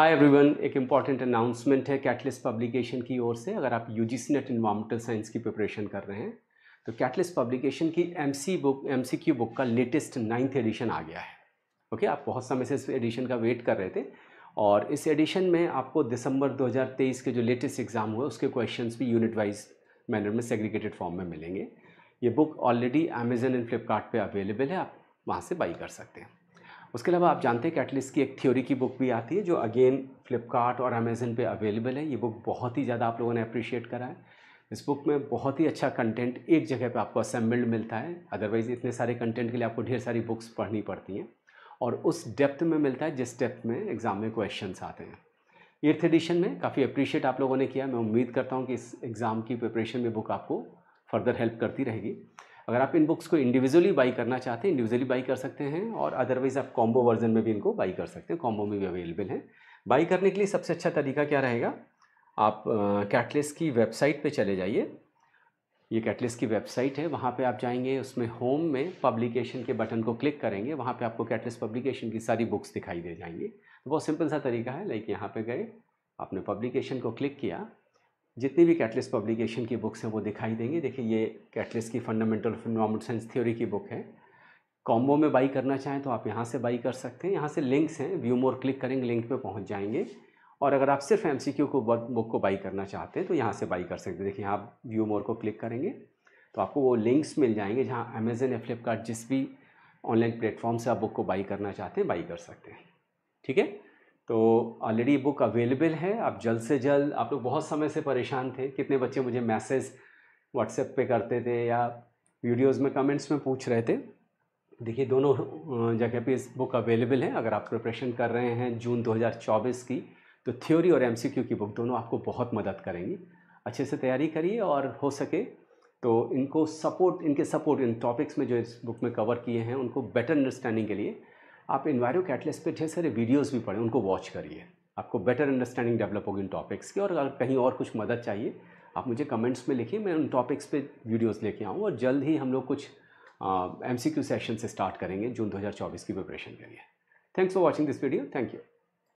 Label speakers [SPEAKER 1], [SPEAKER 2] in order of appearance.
[SPEAKER 1] हाय everyone एक important announcement है Catalyst publication की ओर से अगर आप U G C NET environmental science की प्रिपरेशन कर रहे हैं तो कैटलिस्ट पब्लिकेशन की M C book M C Q book का लेटेस्ट नाइन्थ एडिशन आ गया है ओके okay? आप बहुत समय से इस एडिशन का वेट कर रहे थे और इस एडिशन में आपको दिसंबर 2023 के जो लेटेस्ट एग्ज़ाम हुए उसके क्वेश्चन भी यूनिट वाइज मैनर में सेग्रीगेटेड फॉर्म में मिलेंगे ये book already Amazon and Flipkart available है आप वहाँ से बाई कर सकते हैं उसके अलावा आप जानते हैं कैटलिस्ट की एक थ्योरी की बुक भी आती है जो अगेन फ्लिपकार्ट और अमेज़न पे अवेलेबल है ये बुक बहुत ही ज़्यादा आप लोगों ने अप्रिशिएट करा है इस बुक में बहुत ही अच्छा कंटेंट एक जगह पे आपको असेंबल्ड मिलता है अदरवाइज़ इतने सारे कंटेंट के लिए आपको ढेर सारी बुक्स पढ़नी पड़ती हैं और उस डेप्थ में मिलता है जिस डेप्थ में एग्ज़ाम में क्वेश्चन आते हैं एट्थ एडिशन में काफ़ी अप्रिशिएट आप लोगों ने किया मैं उम्मीद करता हूँ कि इस एग्ज़ाम की प्रिपरेशन में बुक आपको फर्दर हेल्प करती रहेगी अगर आप इन बुक्स को इंडिविजुअली बाई करना चाहते हैं इंडिविजुअली बाई कर सकते हैं और अदरवाइज़ आप कॉम्बो वर्जन में भी इनको बाई कर सकते हैं कॉम्बो में भी अवेलेबल हैं बाई करने के लिए सबसे अच्छा तरीका क्या रहेगा आप कैटलिस की वेबसाइट पे चले जाइए ये कैटलिस की वेबसाइट है वहाँ पे आप जाएंगे उसमें होम में पब्लिकेशन के बटन को क्लिक करेंगे वहाँ पे आपको कैटलिस पब्लिकेशन की सारी बुक्स दिखाई दे जाएंगी बहुत सिंपल सा तरीका है लाइक यहाँ पे गए आपने पब्लिकेशन को क्लिक किया जितनी भी कैटलिस्ट पब्लिकेशन की बुक्स हैं वो दिखाई देंगी देखिए ये कैटलिस्ट की फंडामेंटल इकोनॉमिक साइंस थ्योरी की बुक है कॉम्बो में बाई करना चाहें तो आप यहाँ से बाई कर सकते हैं यहाँ से लिंक्स हैं व्यू मोर क्लिक करेंगे लिंक पे पहुँच जाएंगे और अगर आप सिर्फ एम को बुक को बाई करना चाहते हैं तो यहाँ से बाई कर सकते हैं देखिए आप व्यू मोर को क्लिक करेंगे तो आपको वो लिंक्स मिल जाएंगे जहाँ अमेजन या फ्लिपकार्ट जिस भी ऑनलाइन प्लेटफॉर्म से आप बुक को बाई करना चाहते हैं बाई कर सकते हैं ठीक है तो ऑलरेडी बुक अवेलेबल है आप जल्द से जल्द आप लोग बहुत समय से परेशान थे कितने बच्चे मुझे मैसेज व्हाट्सएप पे करते थे या वीडियोस में कमेंट्स में पूछ रहे थे देखिए दोनों जगह पे इस बुक अवेलेबल है अगर आप प्रिपरेशन कर रहे हैं जून 2024 की तो थ्योरी और एमसीक्यू की बुक दोनों आपको बहुत मदद करेंगी अच्छे से तैयारी करिए और हो सके तो इनको सपोर्ट इनके सपोर्ट इन टॉपिक्स में जो इस बुक में कवर किए हैं उनको बेटर अंडरस्टैंडिंग के लिए आप इन्वायरो कैटलिस्ट पे ढेर सारे वीडियोस भी पढ़ें उनको वॉच करिए आपको बेटर अंडरस्टैंडिंग डेवलप होगी इन टॉपिक्स की और अगर कहीं और कुछ मदद चाहिए आप मुझे कमेंट्स में लिखिए मैं उन टॉपिक्स पे वीडियोस लेके आऊँ और जल्द ही हम लोग कुछ एम सी क्यू सेशन से स्टार्ट करेंगे जून 2024 की प्रिपरेशन के लिए thanks for watching this video thank you